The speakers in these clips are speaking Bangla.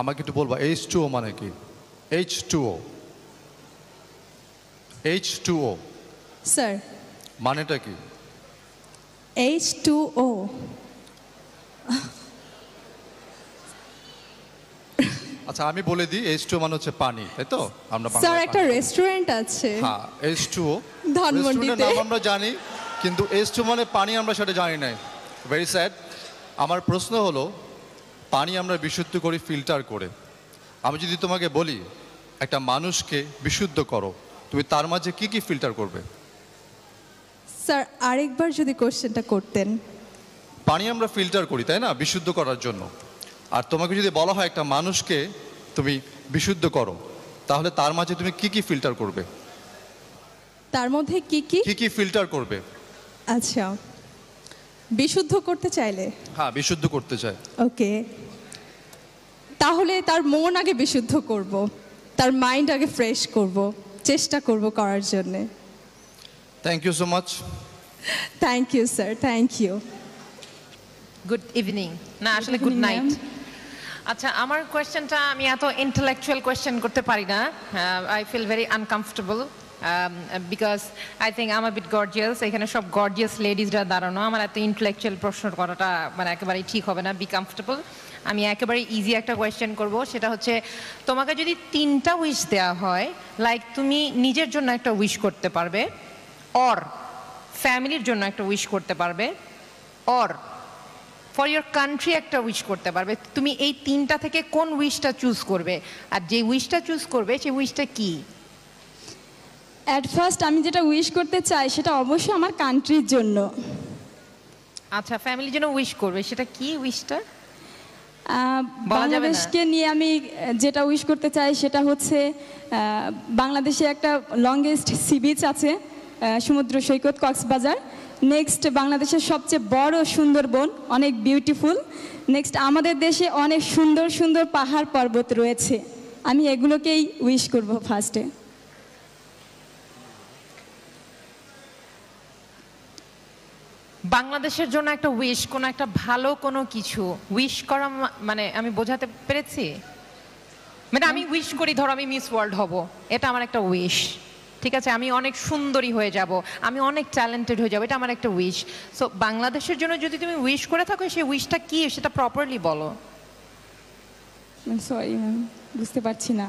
আমাকে একটু বলবা এইচ টু ও মানে কি H two O H two O sir মানেটা কি এইচ টু ও আচ্ছা আমি বলে দিই এইচ টু মানে হচ্ছে পানি তাই তো আমরা স্যার একটা রেস্টুরেন্ট আছে হ্যাঁ এইচ টু ও ধানমন্ডিতে নাম আমরা জানি কিন্তু এইচ টু মানে পানি আমরা সেটা জানি না ভেরি স্যাড আমার প্রশ্ন হলো পানি আমরা বিশুদ্ধ করি ফিল্টার করে আমি যদি তোমাকে বলি একটা মানুষকে বিশুদ্ধ করো তুমি তার মাঝে কি কি ফিল্টার করবে স্যার আরেকবার যদি কোশ্চেনটা করতেন পানি আমরা ফিল্টার করি তাই না বিশুদ্ধ করার জন্য আর তোমাকে যদি বলা হয় একটা মানুষকে তুমি বিশুদ্ধ করো তাহলে তার মাঝে তুমি কি কি ফিল্টার করবে তার মধ্যে কি কি কি কি ফিল্টার করবে আচ্ছা বিশুদ্ধ করতে চাইলে হ্যাঁ বিশুদ্ধ করতে চাই ওকে তাহলে তার মন আগে বিশুদ্ধ করব তার মাইন্ড আগে ফ্রেশ করব চেষ্টা করব করার জন্যে thank you so much thank you sir thank you good evening না আসলে গুড নাইট আচ্ছা আমার কোয়েশ্চেনটা আমি এত ইন্টেলেকচুয়াল কোয়েশ্চেন করতে পারি না I feel very uncomfortable because I think আমার বিট গর্জিয়াস এখানে সব গর্জিয়াস লেডিসরা দাঁড়ানো আমার এত ইন্টেলেকচুয়াল প্রশ্ন করাটা মানে একেবারে ঠিক হবে না বি কমফোর্টেবল আমি একেবারে ইজি একটা কোয়েশ্চেন করব সেটা হচ্ছে তোমাকে যদি তিনটা উইশ দেয়া হয় লাইক তুমি নিজের জন্য একটা উইশ করতে পারবে অর ফ্যামিলির জন্য একটা উইশ করতে পারবে অর ফর ইয়োর কান্ট্রি একটা উইশ করতে পারবে তুমি এই তিনটা থেকে কোন উইশটা চুজ করবে আর যে উইশটা চুজ করবে সেই উইশটা কী অ্যাট ফার্স্ট আমি যেটা উইশ করতে চাই সেটা অবশ্যই আমার কান্ট্রির জন্য আচ্ছা ফ্যামিলির জন্য উইশ করবে সেটা কি উইশটা বাংলাদেশকে নিয়ে আমি যেটা উইশ করতে চাই সেটা হচ্ছে বাংলাদেশে একটা লংগেস্ট সি বিচ আছে সমুদ্র সৈকত কক্সবাজার নেক্সট বাংলাদেশের সবচেয়ে বড় সুন্দরবন অনেক বিউটিফুল নেক্সট আমাদের দেশে অনেক সুন্দর সুন্দর পাহাড় পর্বত রয়েছে আমি এগুলোকেই উইশ করব ফার্স্টে বাংলাদেশের জন্য একটা উইশ কোনো একটা ভালো কোনো কিছু উইশ করা মানে আমি বোঝাতে পেরেছি মানে আমি উইশ করি ধরো আমি মিস ওয়ার্ল্ড হব এটা আমার একটা উইশ ঠিক আছে আমি অনেক সুন্দরী হয়ে যাব আমি অনেক ট্যালেন্টেড হয়ে যাব এটা আমার একটা উইশ সো বাংলাদেশের জন্য যদি তুমি উইশ করে থাকো সেই উইশটা কি সেটা প্রপারলি বলো সরি বুঝতে পারছি না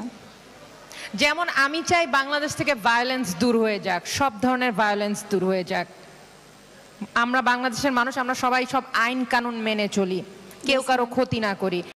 যেমন আমি চাই বাংলাদেশ থেকে ভায়োলেন্স দূর হয়ে যাক সব ধরনের ভায়োলেন্স দূর হয়ে যাক আমরা বাংলাদেশের মানুষ আমরা সবাই সব আইন কানুন মেনে চলি কেউ কারো ক্ষতি না করি